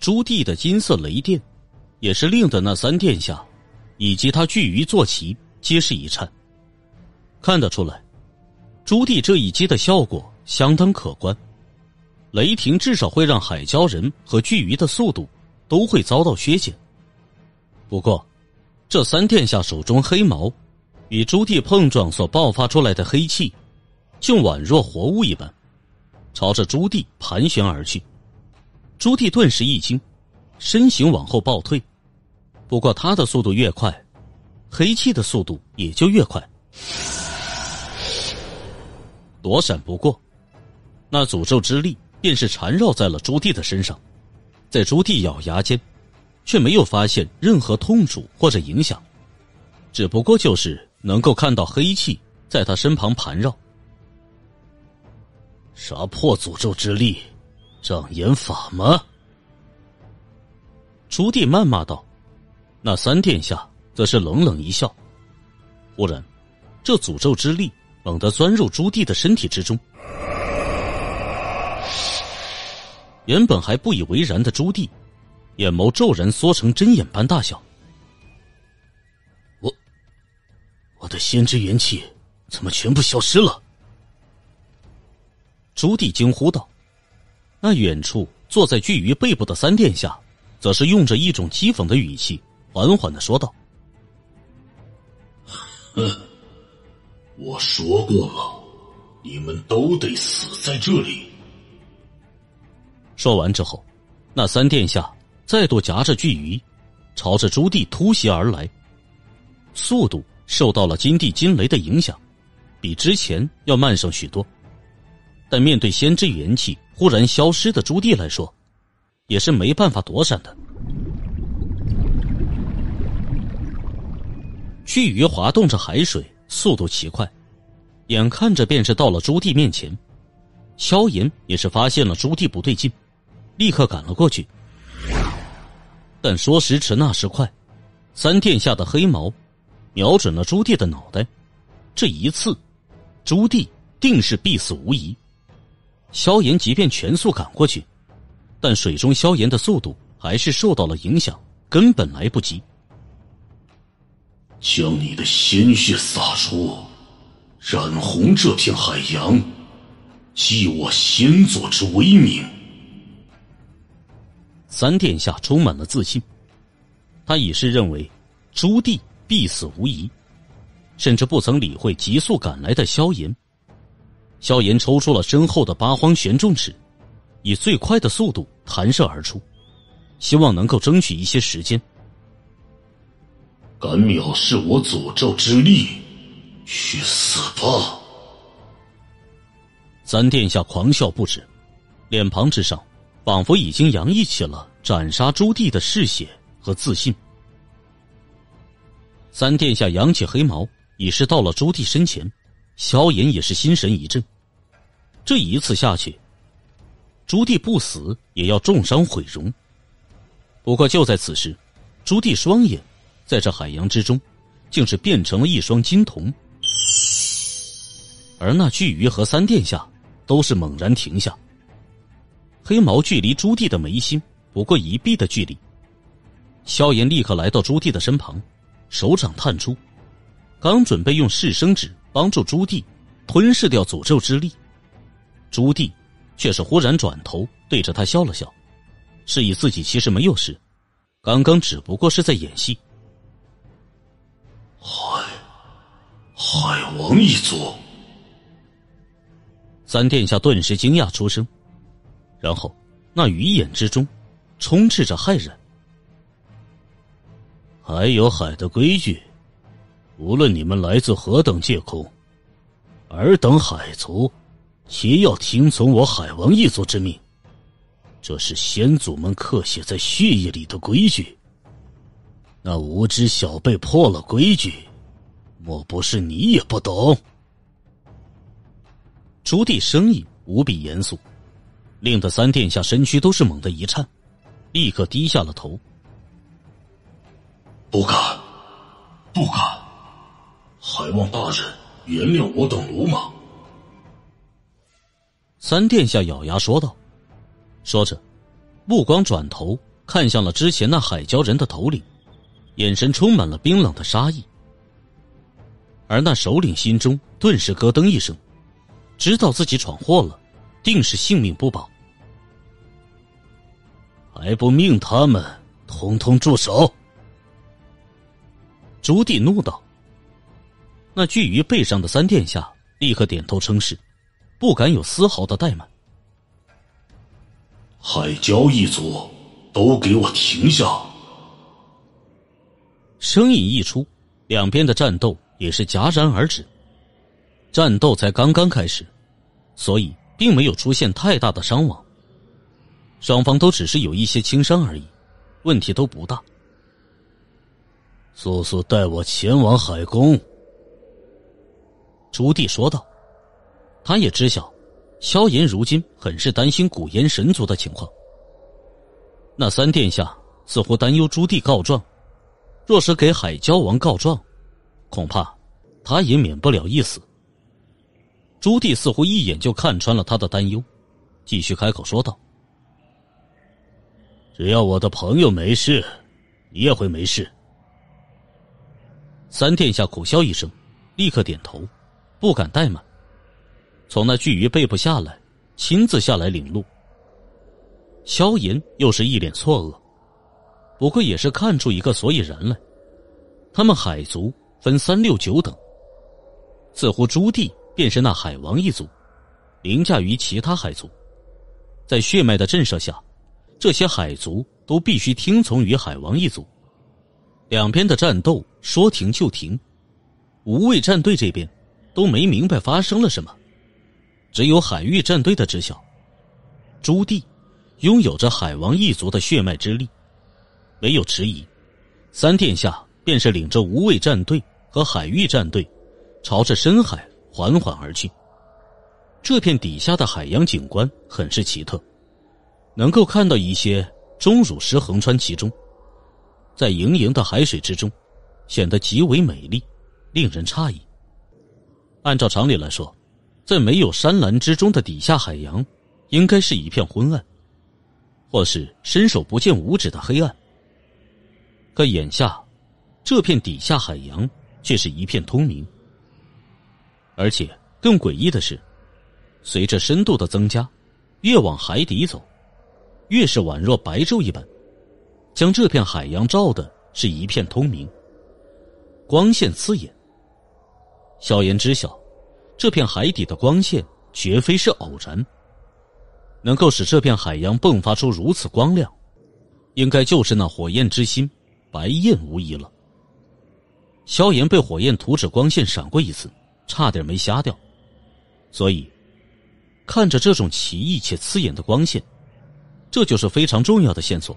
朱棣的金色雷电，也是令的那三殿下，以及他巨鱼坐骑皆是一颤。看得出来，朱棣这一击的效果相当可观。雷霆至少会让海蛟人和巨鱼的速度都会遭到削减。不过，这三殿下手中黑毛，与朱棣碰撞所爆发出来的黑气，竟宛若活物一般，朝着朱棣盘旋而去。朱棣顿时一惊，身形往后暴退。不过他的速度越快，黑气的速度也就越快，躲闪不过，那诅咒之力便是缠绕在了朱棣的身上。在朱棣咬牙间，却没有发现任何痛楚或者影响，只不过就是能够看到黑气在他身旁盘绕。啥破诅咒之力。障眼法吗？朱棣谩骂道。那三殿下则是冷冷一笑。忽然，这诅咒之力猛地钻入朱棣的身体之中。原本还不以为然的朱棣，眼眸骤然缩成针眼般大小。我，我的先知元气怎么全部消失了？朱棣惊呼道。那远处坐在巨鱼背部的三殿下，则是用着一种讥讽的语气，缓缓的说道：“哼，我说过了，你们都得死在这里。”说完之后，那三殿下再度夹着巨鱼，朝着朱棣突袭而来，速度受到了金地金雷的影响，比之前要慢上许多。但面对先知元气忽然消失的朱棣来说，也是没办法躲闪的。巨鱼滑动着海水，速度奇快，眼看着便是到了朱棣面前。萧炎也是发现了朱棣不对劲，立刻赶了过去。但说时迟那时快，三殿下的黑毛瞄准了朱棣的脑袋，这一次朱棣定是必死无疑。萧炎即便全速赶过去，但水中萧炎的速度还是受到了影响，根本来不及。将你的鲜血洒出，染红这片海洋，记我先祖之威名！三殿下充满了自信，他已是认为朱棣必死无疑，甚至不曾理会急速赶来的萧炎。萧炎抽出了身后的八荒玄重尺，以最快的速度弹射而出，希望能够争取一些时间。敢藐视我诅咒之力，去死吧！三殿下狂笑不止，脸庞之上仿佛已经洋溢起了斩杀朱棣的嗜血和自信。三殿下扬起黑毛，已是到了朱棣身前。萧炎也是心神一震，这一次下去，朱棣不死也要重伤毁容。不过就在此时，朱棣双眼在这海洋之中，竟是变成了一双金瞳。而那巨鱼和三殿下都是猛然停下。黑毛距离朱棣的眉心不过一臂的距离，萧炎立刻来到朱棣的身旁，手掌探出，刚准备用噬生指。帮助朱棣吞噬掉诅咒之力，朱棣却是忽然转头对着他笑了笑，示意自己其实没有事，刚刚只不过是在演戏。海海王一族，三殿下顿时惊讶出声，然后那鱼眼之中充斥着骇然，还有海的规矩。无论你们来自何等界空，尔等海族，皆要听从我海王一族之命。这是先祖们刻写在血液里的规矩。那无知小辈破了规矩，莫不是你也不懂？朱棣声音无比严肃，令得三殿下身躯都是猛的一颤，立刻低下了头。不敢，不敢。还望大人原谅我等鲁莽。”三殿下咬牙说道，说着，目光转头看向了之前那海鲛人的头领，眼神充满了冰冷的杀意。而那首领心中顿时咯噔一声，知道自己闯祸了，定是性命不保。还不命他们通通住手！”朱棣怒道。那巨鱼背上的三殿下立刻点头称是，不敢有丝毫的怠慢。海蛟一族，都给我停下！声音一出，两边的战斗也是戛然而止。战斗才刚刚开始，所以并没有出现太大的伤亡，双方都只是有一些轻伤而已，问题都不大。速速带我前往海宫！朱棣说道：“他也知晓，萧炎如今很是担心古炎神族的情况。那三殿下似乎担忧朱棣告状，若是给海蛟王告状，恐怕他也免不了一死。”朱棣似乎一眼就看穿了他的担忧，继续开口说道：“只要我的朋友没事，你也会没事。”三殿下苦笑一声，立刻点头。不敢怠慢，从那巨鱼背部下来，亲自下来领路。萧炎又是一脸错愕，不过也是看出一个所以然来。他们海族分三六九等，似乎朱棣便是那海王一族，凌驾于其他海族。在血脉的震慑下，这些海族都必须听从于海王一族。两边的战斗说停就停，无畏战队这边。都没明白发生了什么，只有海域战队的知晓。朱棣拥有着海王一族的血脉之力，没有迟疑，三殿下便是领着无畏战队和海域战队，朝着深海缓缓而去。这片底下的海洋景观很是奇特，能够看到一些钟乳石横穿其中，在盈盈的海水之中，显得极为美丽，令人诧异。按照常理来说，在没有山峦之中的底下海洋，应该是一片昏暗，或是伸手不见五指的黑暗。可眼下，这片底下海洋却是一片通明。而且更诡异的是，随着深度的增加，越往海底走，越是宛若白昼一般，将这片海洋照的是一片通明，光线刺眼。萧炎知晓，这片海底的光线绝非是偶然。能够使这片海洋迸发出如此光亮，应该就是那火焰之心白焰无疑了。萧炎被火焰图纸光线闪过一次，差点没瞎掉。所以，看着这种奇异且刺眼的光线，这就是非常重要的线索。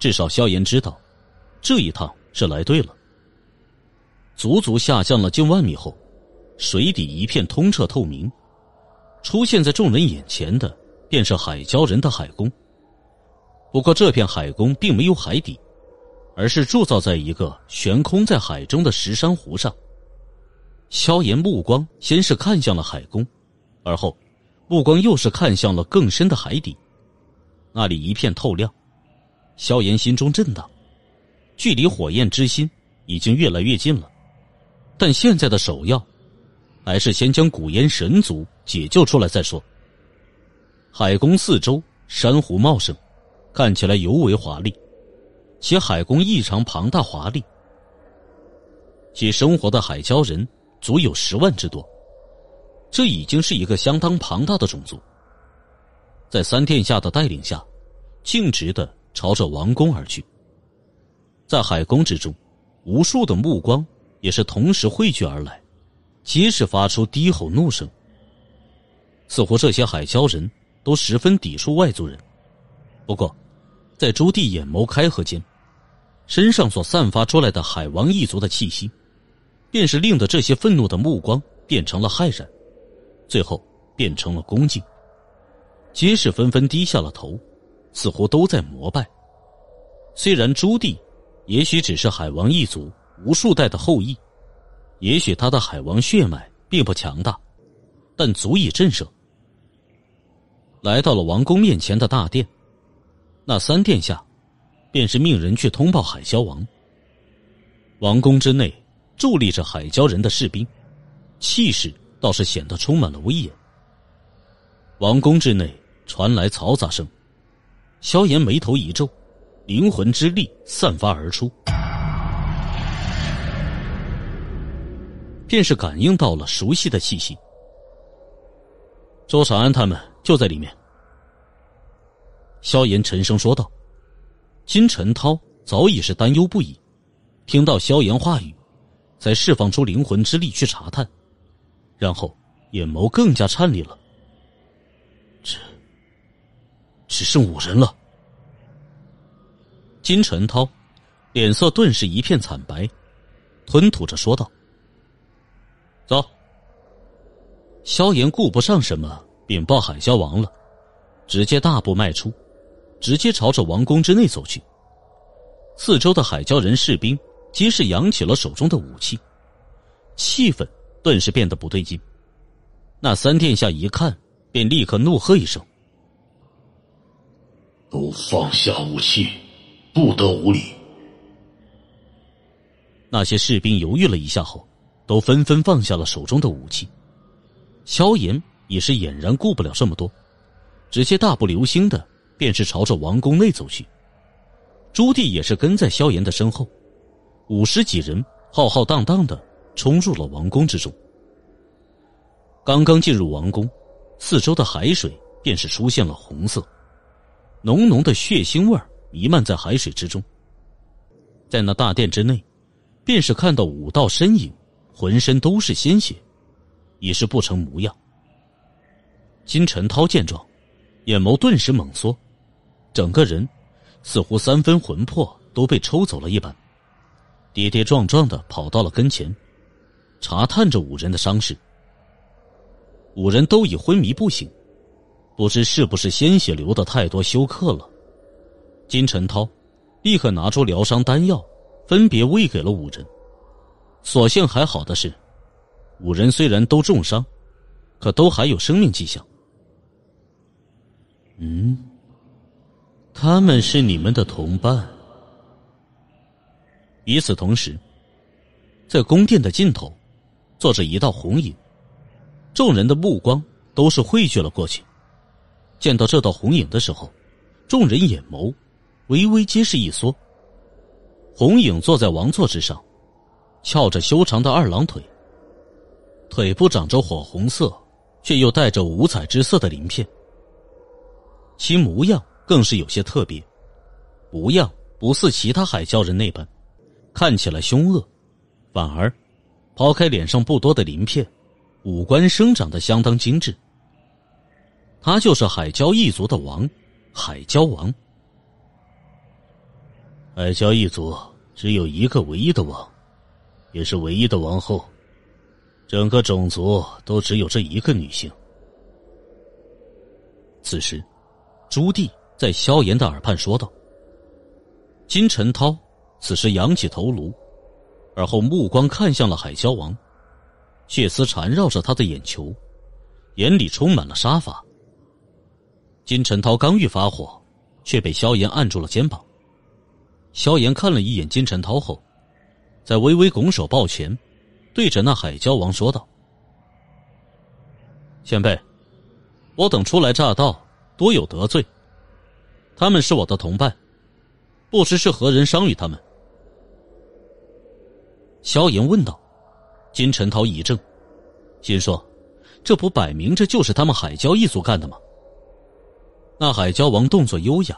至少萧炎知道，这一趟是来对了。足足下降了近万米后，水底一片通彻透明，出现在众人眼前的便是海蛟人的海宫。不过这片海宫并没有海底，而是铸造在一个悬空在海中的石珊瑚上。萧炎目光先是看向了海宫，而后目光又是看向了更深的海底，那里一片透亮。萧炎心中震荡，距离火焰之心已经越来越近了。但现在的首要，还是先将古烟神族解救出来再说。海宫四周珊瑚茂盛，看起来尤为华丽，其海宫异常庞大华丽，其生活的海蛟人足有十万之多，这已经是一个相当庞大的种族。在三殿下的带领下，径直的朝着王宫而去。在海宫之中，无数的目光。也是同时汇聚而来，皆是发出低吼怒声。似乎这些海蛟人都十分抵触外族人。不过，在朱棣眼眸开合间，身上所散发出来的海王一族的气息，便是令得这些愤怒的目光变成了骇然，最后变成了恭敬。皆是纷纷低下了头，似乎都在膜拜。虽然朱棣，也许只是海王一族。无数代的后裔，也许他的海王血脉并不强大，但足以震慑。来到了王宫面前的大殿，那三殿下便是命人去通报海霄王。王宫之内伫立着海蛟人的士兵，气势倒是显得充满了威严。王宫之内传来嘈杂声，萧炎眉头一皱，灵魂之力散发而出。便是感应到了熟悉的气息，周长安他们就在里面。萧炎沉声说道：“金晨涛早已是担忧不已，听到萧炎话语，才释放出灵魂之力去查探，然后眼眸更加颤栗了。只只剩五人了。”金晨涛脸色顿时一片惨白，吞吐着说道。走。萧炎顾不上什么禀报海萧王了，直接大步迈出，直接朝着王宫之内走去。四周的海蛟人士兵皆是扬起了手中的武器，气氛顿时变得不对劲。那三殿下一看，便立刻怒喝一声：“都放下武器，不得无礼！”那些士兵犹豫了一下后。都纷纷放下了手中的武器，萧炎也是俨然顾不了这么多，直接大步流星的便是朝着王宫内走去。朱棣也是跟在萧炎的身后，五十几人浩浩荡荡的冲入了王宫之中。刚刚进入王宫，四周的海水便是出现了红色，浓浓的血腥味弥漫在海水之中。在那大殿之内，便是看到五道身影。浑身都是鲜血，已是不成模样。金晨涛见状，眼眸顿时猛缩，整个人似乎三分魂魄都被抽走了一般，跌跌撞撞的跑到了跟前，查探着五人的伤势。五人都已昏迷不醒，不知是不是鲜血流的太多休克了。金晨涛立刻拿出疗伤丹药，分别喂给了五人。所幸还好的是，五人虽然都重伤，可都还有生命迹象。嗯，他们是你们的同伴。与此同时，在宫殿的尽头，坐着一道红影，众人的目光都是汇聚了过去。见到这道红影的时候，众人眼眸微微皆是一缩。红影坐在王座之上。翘着修长的二郎腿，腿部长着火红色却又带着五彩之色的鳞片，其模样更是有些特别，模样不似其他海鲛人那般看起来凶恶，反而，抛开脸上不多的鳞片，五官生长的相当精致。他就是海鲛一族的王，海鲛王。海鲛一族只有一个唯一的王。也是唯一的王后，整个种族都只有这一个女性。此时，朱棣在萧炎的耳畔说道：“金晨涛，此时扬起头颅，而后目光看向了海蛟王，血丝缠绕着他的眼球，眼里充满了杀伐。”金晨涛刚欲发火，却被萧炎按住了肩膀。萧炎看了一眼金晨涛后。在微微拱手抱拳，对着那海蛟王说道：“前辈，我等初来乍到，多有得罪。他们是我的同伴，不知是何人伤于他们？”萧炎问道。金晨涛一怔，心说：“这不摆明着就是他们海蛟一族干的吗？”那海蛟王动作优雅，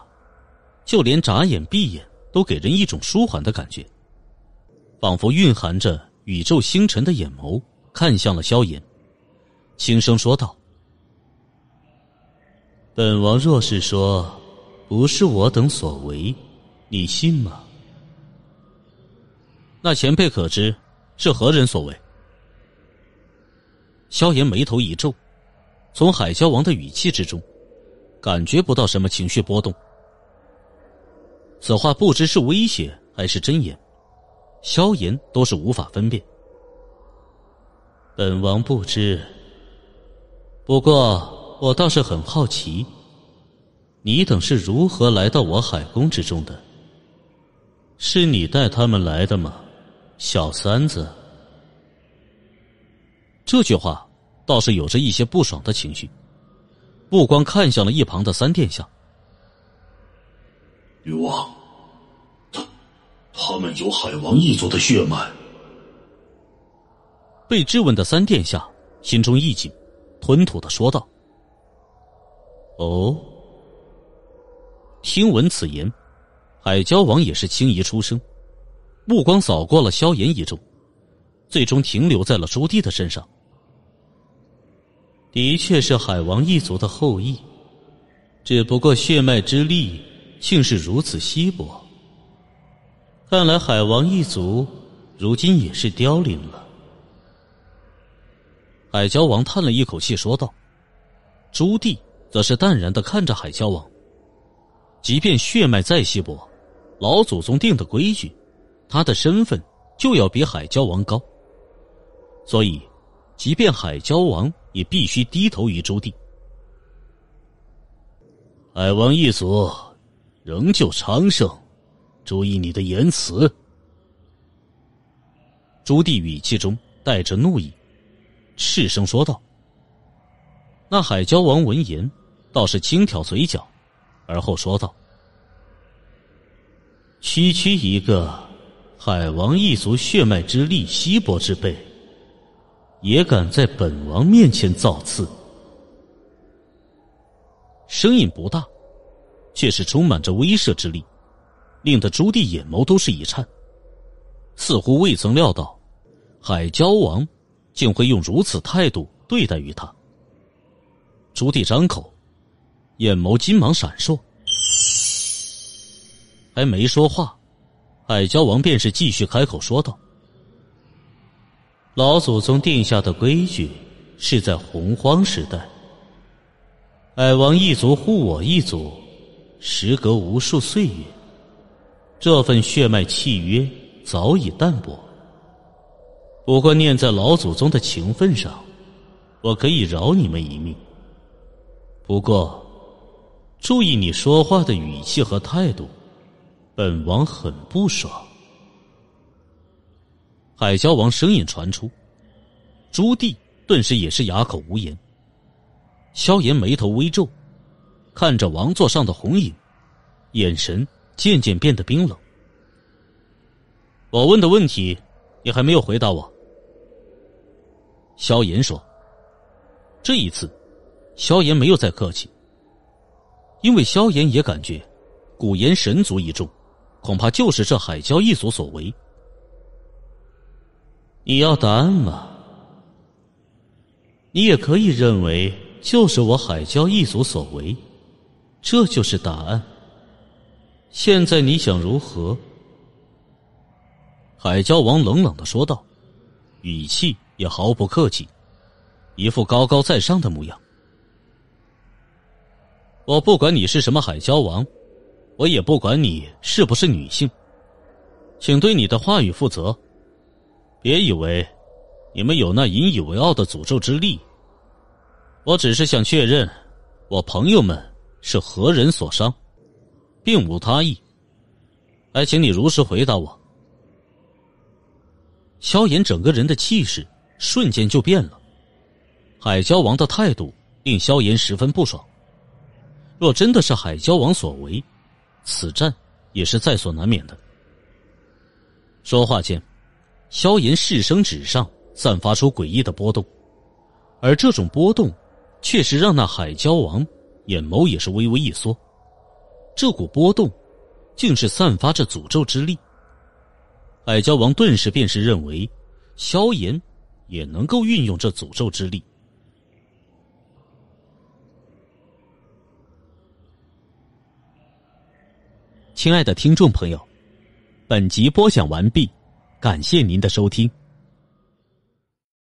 就连眨眼闭眼都给人一种舒缓的感觉。仿佛蕴含着宇宙星辰的眼眸看向了萧炎，轻声说道：“本王若是说不是我等所为，你信吗？那前辈可知是何人所为？”萧炎眉头一皱，从海蛟王的语气之中感觉不到什么情绪波动。此话不知是威胁还是真言。萧炎都是无法分辨，本王不知。不过我倒是很好奇，你等是如何来到我海宫之中的？是你带他们来的吗，小三子？这句话倒是有着一些不爽的情绪，目光看向了一旁的三殿下。女王。他们有海王一族的血脉。被质问的三殿下心中一紧，吞吐的说道：“哦。”听闻此言，海蛟王也是轻移出声，目光扫过了萧炎一众，最终停留在了朱棣的身上。的确是海王一族的后裔，只不过血脉之力竟是如此稀薄。看来海王一族如今也是凋零了。海蛟王叹了一口气说道：“朱棣则是淡然的看着海蛟王，即便血脉再稀薄，老祖宗定的规矩，他的身份就要比海蛟王高，所以，即便海蛟王也必须低头于朱棣。海王一族仍旧昌盛。”注意你的言辞，朱棣语气中带着怒意，斥声说道：“那海蛟王闻言倒是轻挑嘴角，而后说道：‘区区一个海王一族血脉之力稀薄之辈，也敢在本王面前造次？’声音不大，却是充满着威慑之力。”令得朱棣眼眸都是一颤，似乎未曾料到，海蛟王竟会用如此态度对待于他。朱棣张口，眼眸金芒闪烁，还没说话，海椒王便是继续开口说道：“老祖宗定下的规矩，是在洪荒时代，海王一族护我一族，时隔无数岁月。”这份血脉契约早已淡薄，不过念在老祖宗的情分上，我可以饶你们一命。不过，注意你说话的语气和态度，本王很不爽。海蛟王声音传出，朱棣顿时也是哑口无言。萧炎眉头微皱，看着王座上的红影，眼神。渐渐变得冰冷。我问的问题，你还没有回答我。萧炎说：“这一次，萧炎没有再客气，因为萧炎也感觉古岩神族一众，恐怕就是这海蛟一族所为。你要答案吗？你也可以认为就是我海蛟一族所为，这就是答案。”现在你想如何？海椒王冷冷的说道，语气也毫不客气，一副高高在上的模样。我不管你是什么海椒王，我也不管你是不是女性，请对你的话语负责。别以为你们有那引以为傲的诅咒之力，我只是想确认，我朋友们是何人所伤。并无他意，还请你如实回答我。萧炎整个人的气势瞬间就变了，海蛟王的态度令萧炎十分不爽。若真的是海蛟王所为，此战也是在所难免的。说话间，萧炎噬生纸上散发出诡异的波动，而这种波动，确实让那海蛟王眼眸也是微微一缩。这股波动，竟是散发着诅咒之力。矮娇王顿时便是认为，萧炎也能够运用这诅咒之力。亲爱的听众朋友，本集播讲完毕，感谢您的收听。